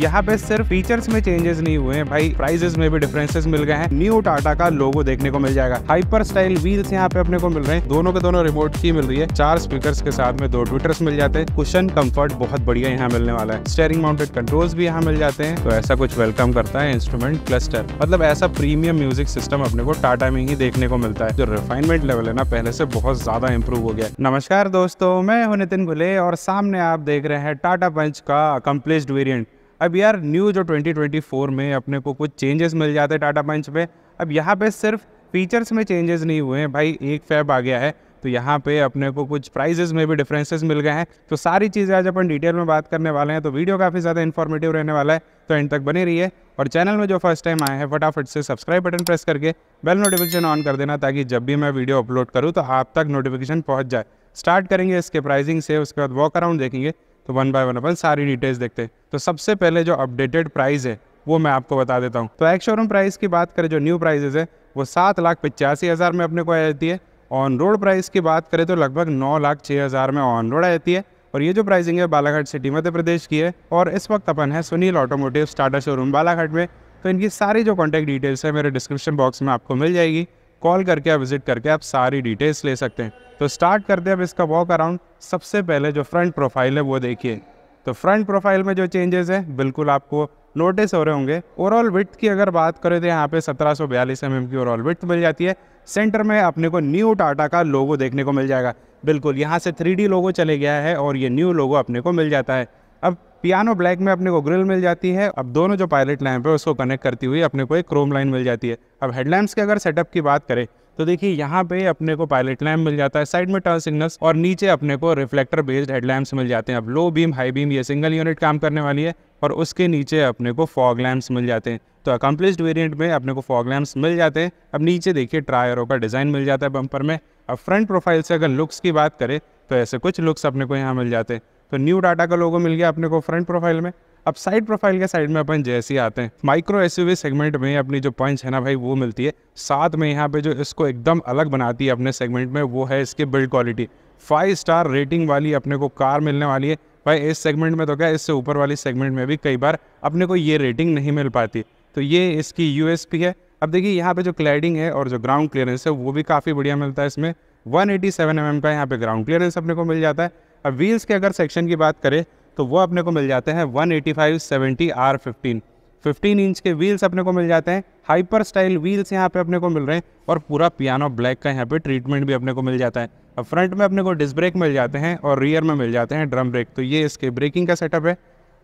यहाँ पे सिर्फ फीचर्स में चेंजेस नहीं हुए हैं भाई प्राइजेस में भी डिफरेंसेस मिल गए हैं न्यू टाटा का लोगो देखने को मिल जाएगा हाइपर स्टाइल व्हील्स यहाँ पे अपने को मिल रहे हैं दोनों के दोनों रिमोट की मिल रही है चार स्पीकर्स के साथ में दो ट्विटर्स मिल जाते हैं कुशन कंफर्ट बहुत बढ़िया यहाँ मिलने वाला है स्टेयरिंग माउंटेड कंट्रोल्स भी यहाँ मिल जाते हैं तो ऐसा कुछ वेलकम करता है इंस्ट्रूमेंट क्लस्टर मतलब ऐसा प्रीमियम म्यूजिक सिस्टम अपने को टाटा में ही देखने को मिलता है जो रिफाइनमेंट लेवल है ना पहले से बहुत ज्यादा इम्प्रूव हो गया नमस्कार दोस्तों मैं हूं नितिन गुले और सामने आप देख रहे हैं टाटा पंच का अकम्प्लिश्ड वेरियंट अब यार न्यू जो 2024 में अपने को कुछ चेंजेस मिल जाते हैं टाटा पंच में अब यहाँ पे सिर्फ फीचर्स में चेंजेस नहीं हुए हैं भाई एक फैब आ गया है तो यहाँ पे अपने को कुछ प्राइजेस में भी डिफरेंसेस मिल गए हैं तो सारी चीज़ें आज अपन डिटेल में बात करने वाले हैं तो वीडियो काफ़ी ज़्यादा इन्फॉर्मेटिव रहने वाला है तो एंड तक बने रहिए और चैनल में जो फर्स्ट टाइम आए हैं फटाफट से सब्सक्राइब बटन प्रेस करके बेल नोटिफिकेशन ऑन कर देना ताकि जब भी मैं वीडियो अपलोड करूँ तो आप तक नोटिफिकेशन पहुँच जाए स्टार्ट करेंगे इसके प्राइजिंग से उसके बाद वॉक अराउंड देखेंगे तो वन बाय वन अपन सारी डिटेल्स देखते हैं तो सबसे पहले जो अपडेटेड प्राइस है वो मैं आपको बता देता हूँ तो एक्स शोरूम प्राइस की बात करें जो न्यू प्राइजेज है वो सात लाख पचासी हज़ार में अपने को आ जाती है ऑन रोड प्राइस की बात करें तो लगभग नौ लाख छः हज़ार में ऑन रोड आ जाती है और ये जो प्राइसिंग है बालाघाट सिटी मध्य प्रदेश की है और इस वक्त अपन है Sunil automotive starter showroom Balaghat में तो इनकी सारी जो कॉन्टैक्ट डिटेल्स है मेरे डिस्क्रिप्शन बॉक्स में आपको मिल जाएगी कॉल करके या विजिट करके आप सारी डिटेल्स ले सकते हैं तो स्टार्ट करते हैं अब इसका वॉक अराउंड सबसे पहले जो फ्रंट प्रोफाइल है वो देखिए तो फ्रंट प्रोफाइल में जो चेंजेस हैं बिल्कुल आपको नोटिस हो रहे होंगे ओवरऑल विथ की अगर बात करें तो यहाँ पे सत्रह सौ बयालीस एम mm की ओवरऑल विथ मिल जाती है सेंटर में अपने को न्यू टाटा का लोगो देखने को मिल जाएगा बिल्कुल यहाँ से थ्री लोगो चले गया है और ये न्यू लोगो अपने को मिल जाता है अब पियानो ब्लैक में अपने को ग्रिल मिल जाती है अब दोनों जो पायलट लैंप है उसको कनेक्ट करती हुई अपने को एक क्रोम लाइन मिल जाती है अब हेडलैम्प्स के अगर सेटअप की बात करें तो देखिए यहाँ पे अपने को पायलट लैम्प मिल जाता है साइड में टर्न सिग्नल्स और नीचे अपने को रिफ्लेक्टर बेस्ड हेडलैम्प्स मिल जाते हैं अब लो बीम हाई बीम ये सिंगल यूनिट काम करने वाली है और उसके नीचे अपने को फॉग लैम्प्स मिल जाते हैं तो अकम्प्लिस्ड वेरिएंट में अपने को फॉग लैम्प्स मिल जाते हैं अब नीचे देखिए ट्रायरों का डिज़ाइन मिल जाता है बम्पर में अब फ्रंट प्रोफाइल से अगर लुक्स की बात करें तो ऐसे कुछ लुक्स अपने को यहाँ मिल जाते हैं तो न्यू डाटा का लोगो मिल गया अपने को फ्रंट प्रोफाइल में अब साइड प्रोफाइल के साइड में अपन जैसे ही आते हैं माइक्रो एस सेगमेंट में अपनी जो पंच है ना भाई वो मिलती है साथ में यहाँ पे जो इसको एकदम अलग बनाती है अपने सेगमेंट में वो है इसकी build quality five star rating वाली अपने को कार मिलने वाली है भाई इस सेगमेंट में तो क्या इससे ऊपर वाली सेगमेंट में भी कई बार अपने को ये रेटिंग नहीं मिल पाती तो ये इसकी यू है अब देखिए यहाँ पे जो क्लाइडिंग है और जो ग्राउंड क्लियरेंस है वो भी काफ़ी बढ़िया मिलता है इसमें 187 एटी mm का यहाँ पे ग्राउंड क्लियरेंस अपने को मिल जाता है अब व्हील्स के अगर सेक्शन की बात करें तो वो अपने को मिल जाते हैं one eighty five seventy R fifteen fifteen inch के व्हील्स अपने को मिल जाते हैं हाइपर स्टाइल व्हील्स यहाँ पे अपने को मिल रहे हैं और पूरा पियानो ब्लैक का यहाँ पे ट्रीटमेंट भी अपने को मिल जाता है अब फ्रंट में अपने को डिस्क ब्रेक मिल जाते हैं और रियर में मिल जाते हैं ड्रम ब्रेक तो ये इसके ब्रेकिंग का सेटअप है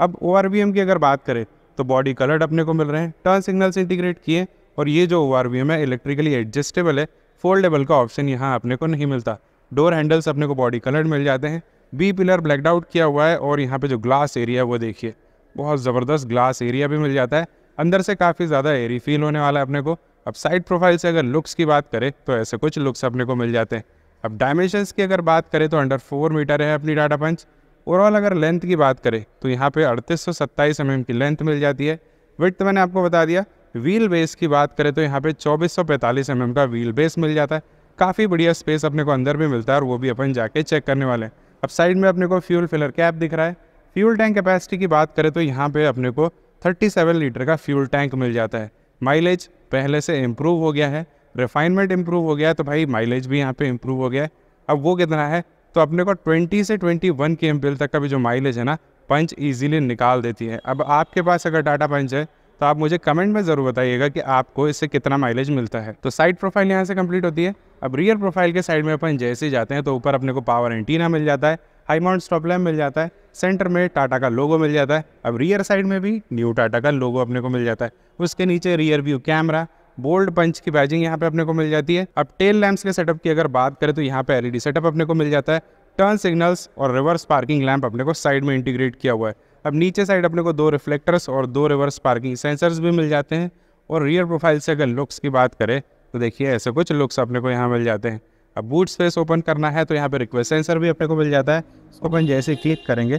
अब ओ की अगर बात करें तो बॉडी कलर्ड अपने को मिल रहे हैं टर्न सिग्नल्स इंटीग्रेट किए और ये जो ओ है इलेक्ट्रिकली एडजस्टेबल है फोल्डेबल का ऑप्शन यहाँ अपने को नहीं मिलता डोर हैंडल्स अपने को बॉडी कलर्ड मिल जाते हैं बी पिलर ब्लैकड आउट किया हुआ है और यहाँ पे जो ग्लास एरिया है वो देखिए बहुत ज़बरदस्त ग्लास एरिया भी मिल जाता है अंदर से काफ़ी ज़्यादा एरी फील होने वाला है अपने को अब साइड प्रोफाइल से अगर लुक्स की बात करें तो ऐसे कुछ लुक्स अपने को मिल जाते हैं अब डायमेंशन की अगर बात करें तो अंडर फोर मीटर है अपनी डाटा पंच ओवरऑल अगर लेंथ की बात करें तो यहाँ पर अड़तीस सौ सत्ताईस एम की लेंथ मिल जाती है विथ मैंने आपको बता दिया व्हील बेस की बात करें तो यहाँ पे चौबीस सौ पैंतालीस एम का व्हील बेस मिल जाता है काफ़ी बढ़िया स्पेस अपने को अंदर भी मिलता है और वो भी अपन जाके चेक करने वाले हैं अब साइड में अपने को फ्यूल फिलर कैप दिख रहा है फ्यूल टैंक कैपेसिटी की बात करें तो यहाँ पे अपने को 37 लीटर का फ्यूल टैंक मिल जाता है माइलेज पहले से इम्प्रूव हो गया है रिफाइनमेंट इम्प्रूव हो गया है तो भाई माइलेज भी यहाँ पे इम्प्रूव हो गया है अब वो कितना है तो अपने को 20 से 21 वन के एम तक का भी जो माइलेज है ना पंच ईजिली निकाल देती है अब आपके पास अगर डाटा पंच है तो आप मुझे कमेंट में ज़रूर बताइएगा कि आपको इससे कितना माइलेज मिलता है तो साइड प्रोफाइल यहाँ से कंप्लीट होती है अब रियर प्रोफाइल के साइड में अपन जैसे ही जाते हैं तो ऊपर अपने को पावर एंटीना मिल जाता है हाई माउंट स्टॉप लैम्प मिल जाता है सेंटर में टाटा का लोगो मिल जाता है अब रियर साइड में भी न्यू टाटा का लोगो अपने को मिल जाता है उसके नीचे rear view camera bold Punch की बैजिंग यहाँ पे अपने को मिल जाती है अब टेल लैम्प्स के सेटअप की अगर बात करें तो यहाँ पे एलईडी सेटअप अपने को मिल जाता है टर्न सिग्नल्स और रिवर्स पार्किंग लैम्प अपने को साइड में इंटीग्रेट किया हुआ है अब नीचे साइड अपने को दो रिफ्लेक्टर्स और दो रिवर्स पार्किंग सेंसर्स भी मिल जाते हैं और रियर प्रोफाइल से अगर लुक्स की बात करें तो देखिए ऐसे कुछ लुक्स अपने को यहाँ मिल जाते हैं अब बूट स्पेस ओपन करना है तो यहाँ पे रिक्वेस्ट सेंसर भी अपने को मिल जाता है ओपन तो जैसे क्लिक करेंगे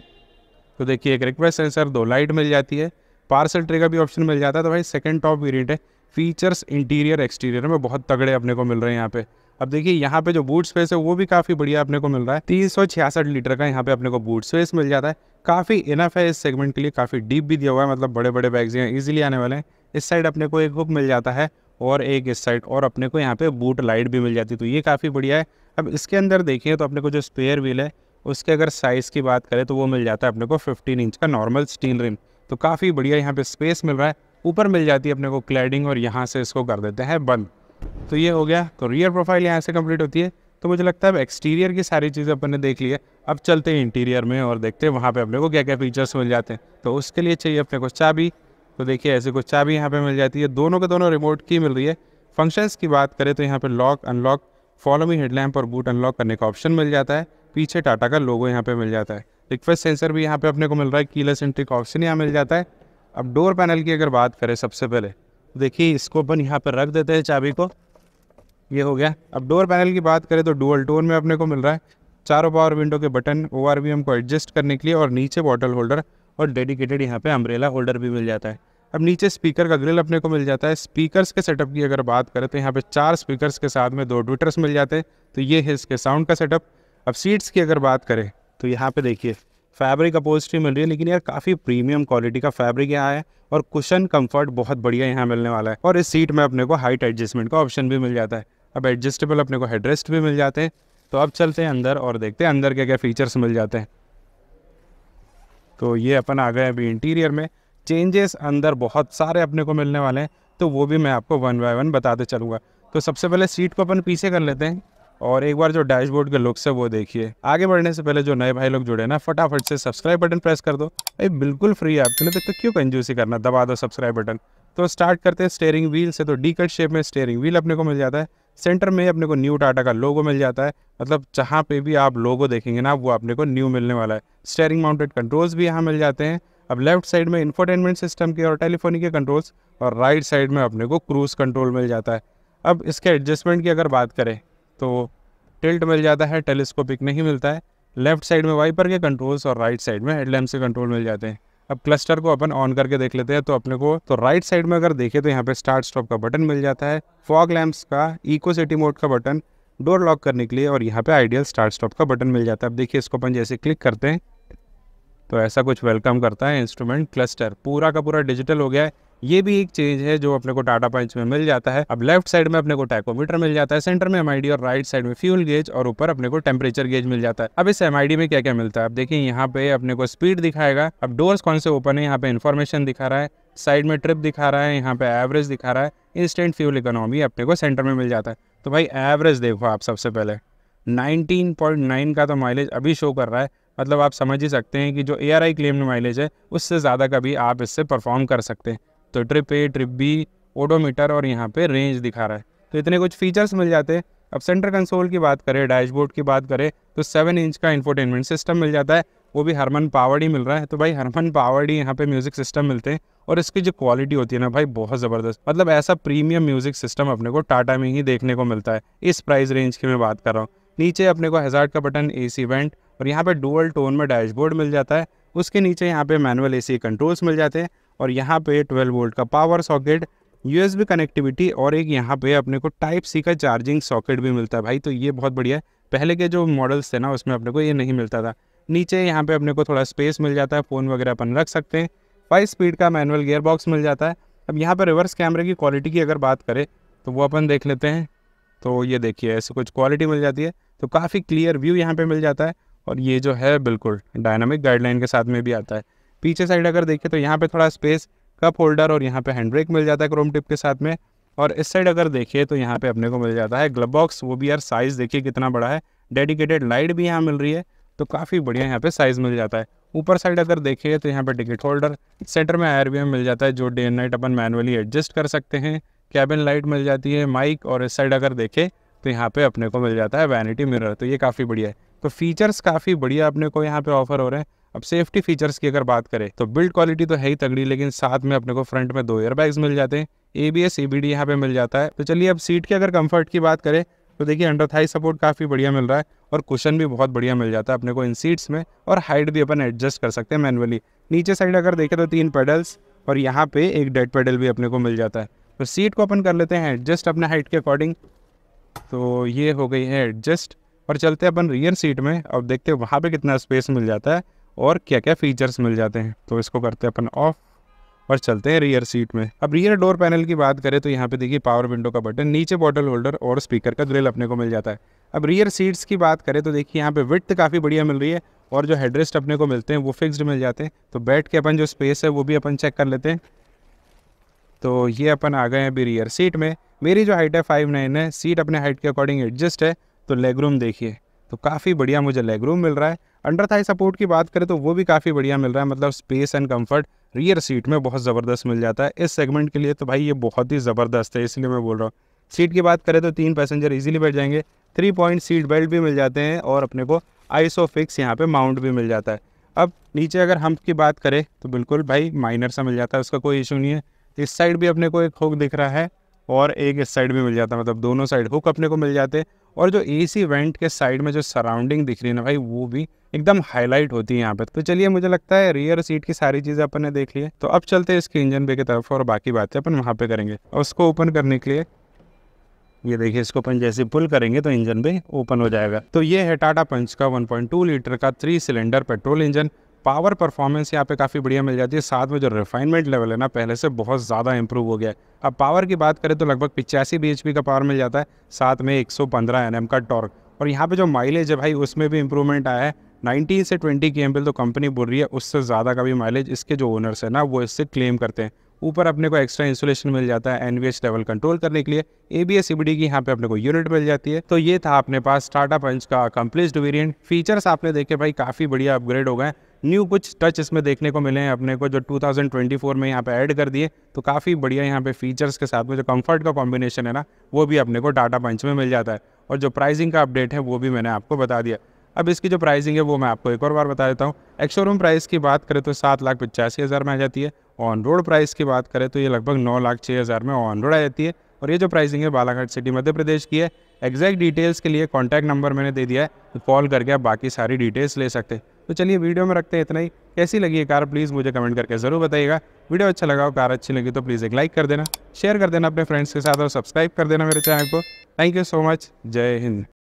तो देखिए एक रिक्वेस्ट सेंसर दो लाइट मिल जाती है पार्सल ट्रे का भी ऑप्शन मिल जाता है तो भाई सेकेंड टॉप वेरियंट है फीचर्स इंटीरियर एक्सटीरियर में बहुत तगड़े अपने को मिल रहे हैं यहाँ पे अब देखिए यहाँ पे जो बूट स्पेस है वो भी काफ़ी बढ़िया अपने को मिल रहा है तीन लीटर का यहाँ पे अपने को बूट स्पेस मिल जाता है काफ़ी इनफ है इस सेगमेंट के लिए काफ़ी डीप भी दिया हुआ है मतलब बड़े बड़े बैग्स यहाँ ईजिली आने वाले हैं इस साइड अपने को एक हुक मिल जाता है और एक इस साइड और अपने को यहाँ पे बूट लाइट भी मिल जाती है तो ये काफ़ी बढ़िया है अब इसके अंदर देखिए तो अपने को जो स्पेयर व्हील है उसके अगर साइज़ की बात करें तो वो मिल जाता है अपने को 15 इंच का नॉर्मल स्टील रिम तो काफ़ी बढ़िया यहाँ पे स्पेस मिल रहा है ऊपर मिल जाती है अपने को क्लैडिंग और यहाँ से इसको कर देते हैं बंद तो ये हो गया तो रियर प्रोफाइल यहाँ से कंप्लीट होती है तो मुझे लगता है अब एक्सटीरियर की सारी चीज़ें अपन ने देख ली है अब चलते हैं इंटीरियर में और देखते हैं वहाँ पे अपने को क्या क्या फीचर्स मिल जाते हैं तो उसके लिए चाहिए अपने को चाबी तो देखिए ऐसे कुछ चाबी यहाँ पे मिल जाती है दोनों के दोनों रिमोट की मिल रही है फंक्शंस की बात करें तो यहाँ पर lock unlock follow me headlamp और बूट अनलॉक करने का ऑप्शन मिल जाता है पीछे टाटा का लोगो यहाँ पर मिल जाता है रिक्वेस्ट सेंसर भी यहाँ पर अपने को मिल रहा है कीलेस एंट्री का ऑप्शन यहाँ मिल जाता है अब डोर पैनल की अगर बात करें सबसे पहले देखिए इसको अपन यहाँ पर रख देते हैं चाबी को ये हो गया अब डोर पैनल की बात करें तो डुअल टोन में अपने को मिल रहा है चारों पावर विंडो के बटन ओ आर को एडजस्ट करने के लिए और नीचे बॉटल होल्डर और डेडिकेटेड यहाँ पे अम्ब्रेला होल्डर भी मिल जाता है अब नीचे स्पीकर का ग्रिल अपने को मिल जाता है स्पीकर्स के सेटअप की अगर बात करें तो यहाँ पे चार स्पीकर्स के साथ में दो ट्विटर्स मिल जाते हैं तो ये है इसके साउंड का सेटअप अब सीट्स की अगर बात करें तो यहाँ पे देखिए फैब्रिक अपोजिटी मिल रही है लेकिन यार काफ़ी प्रीमियम क्वालिटी का फैब्रिक यहाँ है और कुशन कंफर्ट बहुत बढ़िया यहाँ मिलने वाला है और इस सीट में अपने को हाइट एडजस्टमेंट का ऑप्शन भी मिल जाता है अब एडजस्टेबल अपने को हेडरेस्ट भी मिल जाते हैं तो अब चलते हैं अंदर और देखते हैं अंदर क्या क्या फीचर्स मिल जाते हैं तो ये अपन आ गए अभी इंटीरियर में चेंजेस अंदर बहुत सारे अपने को मिलने वाले हैं तो वो भी मैं आपको वन बाय वन बताते चलूँगा तो सबसे पहले सीट को अपन पीछे कर लेते हैं और एक बार जो डैशबोर्ड के लुक्स है वो देखिए आगे बढ़ने से पहले जो नए भाई लोग जुड़े ना फटाफट से सब्सक्राइब बटन प्रेस कर दो भाई बिल्कुल फ्री है आपके लिए तो, तो क्यों कंजूसी करना दबा दो सब्सक्राइब बटन तो स्टार्ट करते हैं स्टेयरिंग व्हील से तो डी कट शेप में स्टेयरिंग व्हील अपने को मिल जाता है सेंटर में अपने को न्यू टाटा का लोगो मिल जाता है मतलब जहाँ पे भी आप लोगो देखेंगे ना वो अपने को न्यू मिलने वाला है स्टेयरिंग माउंटेड कंट्रोल्स भी यहाँ मिल जाते हैं अब लेफ्ट साइड में इंफोटेनमेंट सिस्टम के और टेलीफोनी के कंट्रोल्स और राइट साइड में अपने को क्रूज़ कंट्रोल मिल जाता है अब इसके एडजस्टमेंट की अगर बात करें तो टिल्ट मिल जाता है टेलीस्कोपिक नहीं मिलता है लेफ्ट साइड में वाइपर के कंट्रोल्स और राइट साइड में हेडलैम्प के कंट्रोल मिल जाते हैं अब क्लस्टर को अपन ऑन करके देख लेते हैं तो अपने को तो राइट साइड में अगर देखें तो यहाँ पे स्टार्ट स्टॉप का बटन मिल जाता है फॉग लैम्प्स का इको सिटी मोड का बटन डोर लॉक करने के लिए और यहाँ पे आइडियल स्टार्ट स्टॉप का बटन मिल जाता है अब देखिए इसको अपन जैसे क्लिक करते हैं तो ऐसा कुछ वेलकम करता है इंस्ट्रूमेंट क्लस्टर पूरा का पूरा डिजिटल हो गया है ये भी एक चेंज है जो अपने को टाटा पंच में मिल जाता है अब लेफ्ट साइड में अपने को टैकोमीटर मिल जाता है सेंटर में एम और राइट साइड में फ्यूल गेज और ऊपर अपने को टेम्परेचर गेज मिल जाता है अब इस एम में क्या क्या मिलता है अब देखिए यहाँ पे अपने को स्पीड दिखाएगा अब डोर्स कौन से ओपन है यहाँ पे इन्फॉर्मेशन दिखा रहा है साइड में ट्रिप दिखा रहा है यहाँ पे एवरेज दिखा रहा है इंस्टेंट फ्यूल इकोनॉमी अपने को सेंटर में मिल जाता है तो भाई एवरेज देखो आप सबसे पहले 19.9 का तो माइलेज अभी शो कर रहा है मतलब आप समझ ही सकते हैं कि जो ए आर आई क्लेम माइलेज है उससे ज़्यादा का भी आप इससे परफॉर्म कर सकते हैं तो trip A trip B odometer और यहाँ पे रेंज दिखा रहा है तो इतने कुछ फीचर्स मिल जाते हैं अब सेंटर कंसोल की बात करें डैशबोर्ड की बात करें तो सेवन इंच का इंफोटेनमेंट सिस्टम मिल जाता है वो भी हरमन पावर्ड ही मिल रहा है तो भाई हरमन पावर्ड ही यहाँ पे म्यूज़िक सिस्टम मिलते हैं और इसकी जो क्वालिटी होती है ना भाई बहुत ज़बरदस्त मतलब ऐसा प्रीमियम म्यूज़िक सिस्टम अपने को टाटा में ही देखने को मिलता है इस प्राइस रेंज की मैं बात कर रहा हूँ नीचे अपने को हज़ार्ड का बटन ए सी वेंट और यहाँ पर डुअल टोन में डैशबोर्ड मिल जाता है उसके नीचे यहाँ पे मैनुअल ए सी कंट्रोल्स मिल जाते हैं और यहाँ पे 12 वोल्ट का पावर सॉकेट यूएसबी कनेक्टिविटी और एक यहाँ पे अपने को टाइप सी का चार्जिंग सॉकेट भी मिलता है भाई तो ये बहुत बढ़िया है पहले के जो मॉडल्स थे ना उसमें अपने को ये नहीं मिलता था नीचे यहाँ पे अपने को थोड़ा स्पेस मिल जाता है फ़ोन वगैरह अपन रख सकते हैं फाइव स्पीड का मैनुअल गेयर बॉक्स मिल जाता है अब यहाँ पर रिवर्स कैमरे की क्वालिटी की अगर बात करें तो वो अपन देख लेते हैं तो ये देखिए ऐसे कुछ क्वालिटी मिल जाती है तो काफ़ी क्लियर व्यू यहाँ पर मिल जाता है और ये जो है बिल्कुल डायनामिक गाइडलाइन के साथ में भी आता है पीछे साइड अगर देखें तो यहाँ पे थोड़ा स्पेस कप होल्डर और यहाँ पे हैंड ब्रेक मिल जाता है क्रोम टिप के साथ में और इस साइड अगर देखिए तो यहाँ पे अपने को मिल जाता है ग्लब बॉक्स वो भी यार साइज़ देखिए कितना बड़ा है डेडिकेटेड लाइट भी यहाँ मिल रही है तो काफ़ी बढ़िया यहाँ पे साइज़ मिल जाता है ऊपर साइड अगर देखिए तो यहाँ पे टिकट होल्डर सेंटर में आयर मिल जाता है जो डे एंड नाइट अपन मैनुअली एडजस्ट कर सकते हैं कैबिन लाइट मिल जाती है माइक और इस साइड अगर देखे तो यहाँ पे अपने को मिल जाता है वैनिटी मिरर तो ये काफ़ी बढ़िया है तो फीचर्स काफ़ी बढ़िया अपने को यहाँ पे ऑफर हो रहे हैं अब सेफ्टी फीचर्स की अगर बात करें तो बिल्ड क्वालिटी तो है ही तगड़ी लेकिन साथ में अपने को फ्रंट में दो एयरबैग्स मिल जाते हैं A B S B D यहाँ पे मिल जाता है तो चलिए अब सीट की अगर कंफर्ट की बात करें तो देखिए अंडर थाई सपोर्ट काफ़ी बढ़िया मिल रहा है और कुशन भी बहुत बढ़िया मिल जाता है अपने को इन सीट्स में और हाइट भी अपन एडजस्ट कर सकते हैं मैनुअली नीचे साइड अगर देखें तो तीन पेडल्स और यहाँ पे एक डेड पेडल भी अपने को मिल जाता है तो सीट को अपन कर लेते हैं एडजस्ट अपने हाइट के अकॉर्डिंग तो ये हो गई है एडजस्ट और चलते अपन रियर सीट में अब देखते हैं वहाँ पर कितना स्पेस मिल जाता है और क्या क्या फीचर्स मिल जाते हैं तो इसको करते हैं अपन ऑफ और चलते हैं रियर सीट में अब रियर डोर पैनल की बात करें तो यहाँ पे देखिए पावर विंडो का बटन नीचे बॉटल होल्डर और स्पीकर का ग्रिल अपने को मिल जाता है अब रियर सीट्स की बात करें तो देखिए यहाँ पे विथ काफ़ी बढ़िया मिल रही है और जो हेडरेस्ट अपने को मिलते हैं वो फिक्स्ड मिल जाते हैं तो बैठ के अपन जो स्पेस है वो भी अपन चेक कर लेते हैं तो ये अपन आ गए हैं अभी रियर सीट में मेरी जो हाइट है फाइव नाइन है सीट अपने हाइट के अकॉर्डिंग एडजस्ट है तो लेग रूम देखिए तो काफ़ी बढ़िया मुझे लेग रूम मिल रहा है अंडर थाई सपोर्ट की बात करें तो वो भी काफ़ी बढ़िया मिल रहा है मतलब space and comfort rear seat में बहुत ज़बरदस्त मिल जाता है इस सेगमेंट के लिए तो भाई ये बहुत ही ज़बरदस्त है इसलिए मैं बोल रहा हूँ सीट की बात करें तो तीन पैसेंजर ईजिली बैठ जाएंगे थ्री पॉइंट सीट बेल्ट भी मिल जाते हैं और अपने को आईसो फिक्स यहाँ पे माउंट भी मिल जाता है अब नीचे अगर हम की बात करें तो बिल्कुल भाई माइनर सा मिल जाता है उसका कोई इशू नहीं है तो इस साइड भी अपने को एक हुक दिख रहा है और एक इस साइड भी मिल जाता है मतलब दोनों साइड हुक अपने को मिल जाते हैं और जो ए सी वेंट के साइड में जो सराउंडिंग दिख रही है ना भाई वो भी एकदम हाईलाइट होती है यहाँ पर तो चलिए मुझे लगता है रियर सीट की सारी चीज़ें अपन ने देख ली है तो अब चलते हैं इसके इंजन बे की तरफ और बाकी बातें अपन वहाँ पे करेंगे और उसको ओपन करने के लिए ये देखिए इसको अपन जैसे पुल करेंगे तो इंजन भी ओपन हो जाएगा तो ये है टाटा पंच का 1.2 लीटर का three cylinder petrol engine power performance यहाँ पे काफ़ी बढ़िया मिल जाती है साथ में जो रिफाइनमेंट लेवल है ना पहले से बहुत ज़्यादा इंप्रूव हो गया है अब पावर की बात करें तो लगभग पिचासी बी का पावर मिल जाता है साथ में एक सौ का टॉर्क और यहाँ पर जो माइलेज है भाई उसमें भी इंप्रूवमेंट आया है 19 से 20 के एम तो कंपनी बोल रही है उससे ज़्यादा का भी माइलेज इसके जो ओनर्स है ना वो इससे क्लेम करते हैं ऊपर अपने को एक्स्ट्रा इंसुलेशन मिल जाता है एनवीएच लेवल कंट्रोल करने के लिए एबीएस सीबीडी की यहाँ पे अपने को यूनिट मिल जाती है तो ये था अपने पास टाटा पंच का कम्प्लीस्ड वेरिएंट फीचर्स आपने देखे भाई काफ़ी बढ़िया अपग्रेड हो गए न्यू कुछ टच इसमें देखने को मिले हैं अपने को जो 2024 में यहाँ पे ऐड कर दिए तो काफ़ी बढ़िया यहाँ पे फीचर्स के साथ में जो कंफर्ट का कॉम्बिनेशन है ना वो भी अपने को टाटा पंच में मिल जाता है और जो प्राइसिंग का अपडेट है वो भी मैंने आपको बता दिया अब इसकी जो प्राइसिंग है वो मैं आपको एक और बार बता देता हूँ एक्स शोरूम प्राइस की बात करें तो सात लाख पचासी हज़ार में आ जाती है ऑन रोड प्राइस की बात करें तो ये लगभग नौ लाख छः हज़ार में ऑन रोड आ जाती है और ये जो प्राइसिंग है बालाघाट सिटी मध्य प्रदेश की है एग्जैक्ट डिटेल्स के लिए कॉन्टैक्ट नंबर मैंने दे दिया है तो कॉल करके आप बाकी सारी डिटेल्स ले सकते हैं तो चलिए वीडियो में रखते हैं इतना ही कैसी लगी कार प्लीज़ मुझे कमेंट करके ज़रूर बताइएगा वीडियो अच्छा लगा हो कार अच्छी लगी तो प्लीज़ एक लाइक कर देना शेयर कर देना अपने फ्रेंड्स के साथ और सब्सक्राइब कर देना मेरे चैनल को थैंक यू सो मच जय हिंद